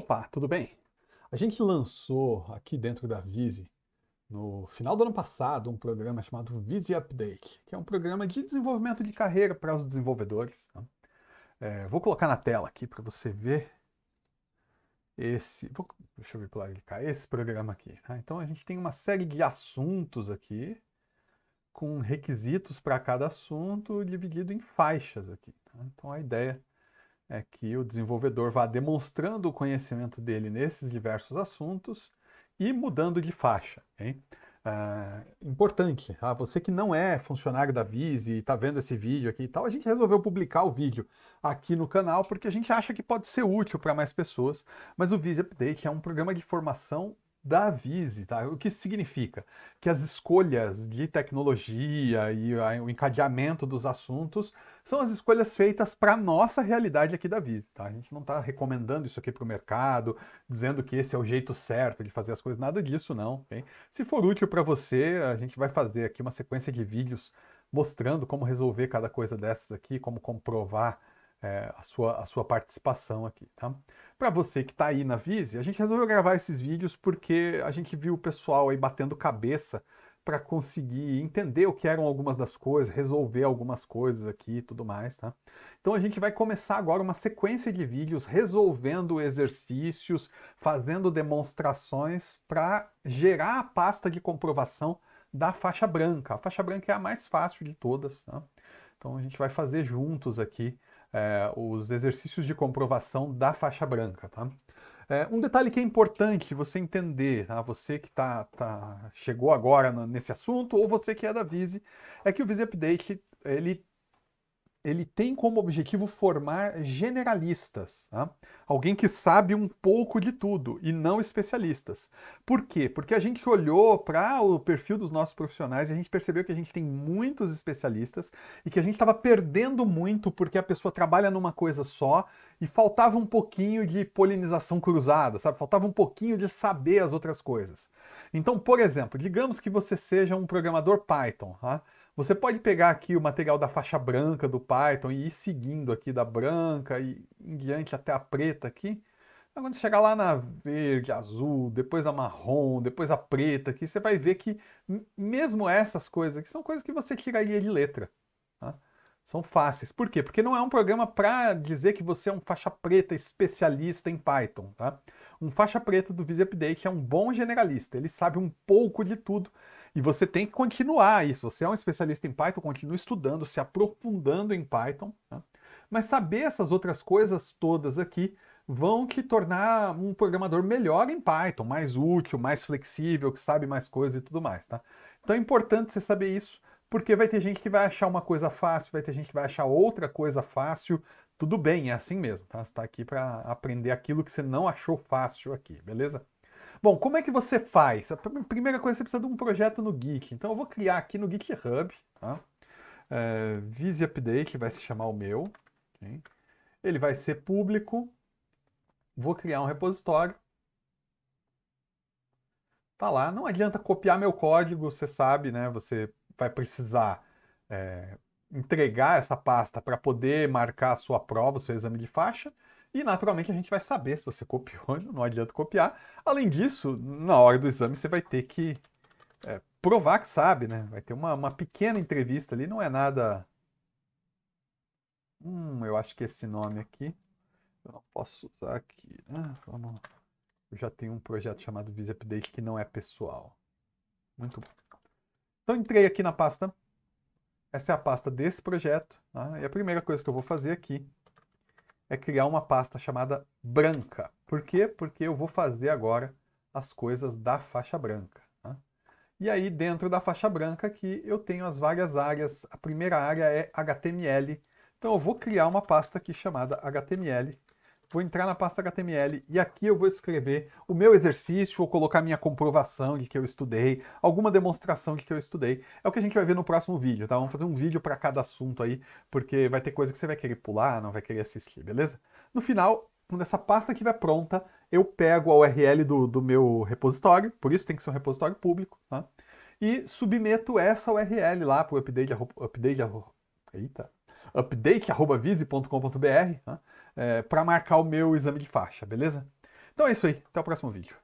Opa, tudo bem? A gente lançou aqui dentro da Vise, no final do ano passado, um programa chamado Vise Update, que é um programa de desenvolvimento de carreira para os desenvolvedores. Tá? É, vou colocar na tela aqui para você ver esse. Vou, deixa eu ver para ele esse programa aqui. Tá? Então a gente tem uma série de assuntos aqui com requisitos para cada assunto dividido em faixas aqui. Tá? Então a ideia é que o desenvolvedor vá demonstrando o conhecimento dele nesses diversos assuntos e mudando de faixa. Hein? Ah, importante, ah, você que não é funcionário da Vise e está vendo esse vídeo aqui e tal, a gente resolveu publicar o vídeo aqui no canal porque a gente acha que pode ser útil para mais pessoas, mas o Vise Update é um programa de formação da Vise, tá? O que isso significa? Que as escolhas de tecnologia e o encadeamento dos assuntos são as escolhas feitas para a nossa realidade aqui da Vise, tá? A gente não está recomendando isso aqui para o mercado, dizendo que esse é o jeito certo de fazer as coisas, nada disso não, okay? Se for útil para você, a gente vai fazer aqui uma sequência de vídeos mostrando como resolver cada coisa dessas aqui, como comprovar é, a, sua, a sua participação aqui, tá? Para você que está aí na Vise, a gente resolveu gravar esses vídeos porque a gente viu o pessoal aí batendo cabeça para conseguir entender o que eram algumas das coisas, resolver algumas coisas aqui e tudo mais, tá? Então a gente vai começar agora uma sequência de vídeos resolvendo exercícios, fazendo demonstrações para gerar a pasta de comprovação da faixa branca. A faixa branca é a mais fácil de todas, tá? Então a gente vai fazer juntos aqui é, os exercícios de comprovação da faixa branca. Tá? É, um detalhe que é importante você entender, tá? você que tá, tá chegou agora no, nesse assunto, ou você que é da Vise, é que o Vise Update ele ele tem como objetivo formar generalistas, tá? alguém que sabe um pouco de tudo e não especialistas. Por quê? Porque a gente olhou para o perfil dos nossos profissionais e a gente percebeu que a gente tem muitos especialistas e que a gente estava perdendo muito porque a pessoa trabalha numa coisa só e faltava um pouquinho de polinização cruzada, sabe? Faltava um pouquinho de saber as outras coisas. Então, por exemplo, digamos que você seja um programador Python, tá? Você pode pegar aqui o material da faixa branca do Python e ir seguindo aqui da branca e em diante até a preta aqui. Então, quando chegar lá na verde, azul, depois a marrom, depois a preta aqui, você vai ver que mesmo essas coisas aqui são coisas que você tiraria de letra. Tá? São fáceis. Por quê? Porque não é um programa para dizer que você é um faixa preta especialista em Python. Tá? Um faixa preta do VisiUpdate é um bom generalista. Ele sabe um pouco de tudo, e você tem que continuar isso. Você é um especialista em Python, continue estudando, se aprofundando em Python. Né? Mas saber essas outras coisas todas aqui vão te tornar um programador melhor em Python, mais útil, mais flexível, que sabe mais coisas e tudo mais, tá? Então é importante você saber isso, porque vai ter gente que vai achar uma coisa fácil, vai ter gente que vai achar outra coisa fácil. Tudo bem, é assim mesmo, tá? Você está aqui para aprender aquilo que você não achou fácil aqui, beleza? Bom, como é que você faz? A primeira coisa, você precisa de um projeto no Geek. Então, eu vou criar aqui no GitHub, tá? É, Visi Update, vai se chamar o meu. Okay? Ele vai ser público. Vou criar um repositório. Tá lá. Não adianta copiar meu código, você sabe, né? Você vai precisar é, entregar essa pasta para poder marcar a sua prova, o seu exame de faixa e naturalmente a gente vai saber se você copiou, não adianta copiar. Além disso, na hora do exame você vai ter que é, provar que sabe, né? Vai ter uma, uma pequena entrevista ali, não é nada. Hum, eu acho que esse nome aqui. Eu não posso usar aqui. Né? vamos. Eu já tenho um projeto chamado Visa Update que não é pessoal. Muito bom. Então entrei aqui na pasta. Essa é a pasta desse projeto. Tá? E a primeira coisa que eu vou fazer aqui é criar uma pasta chamada branca. Por quê? Porque eu vou fazer agora as coisas da faixa branca. Tá? E aí, dentro da faixa branca aqui, eu tenho as várias áreas. A primeira área é HTML. Então, eu vou criar uma pasta aqui chamada HTML vou entrar na pasta HTML e aqui eu vou escrever o meu exercício, vou colocar minha comprovação de que eu estudei, alguma demonstração de que eu estudei. É o que a gente vai ver no próximo vídeo, tá? Vamos fazer um vídeo para cada assunto aí, porque vai ter coisa que você vai querer pular, não vai querer assistir, beleza? No final, quando essa pasta estiver pronta, eu pego a URL do, do meu repositório, por isso tem que ser um repositório público, tá? E submeto essa URL lá para o update, update Eita! update.vise.com.br né? é, para marcar o meu exame de faixa, beleza? Então é isso aí, até o próximo vídeo.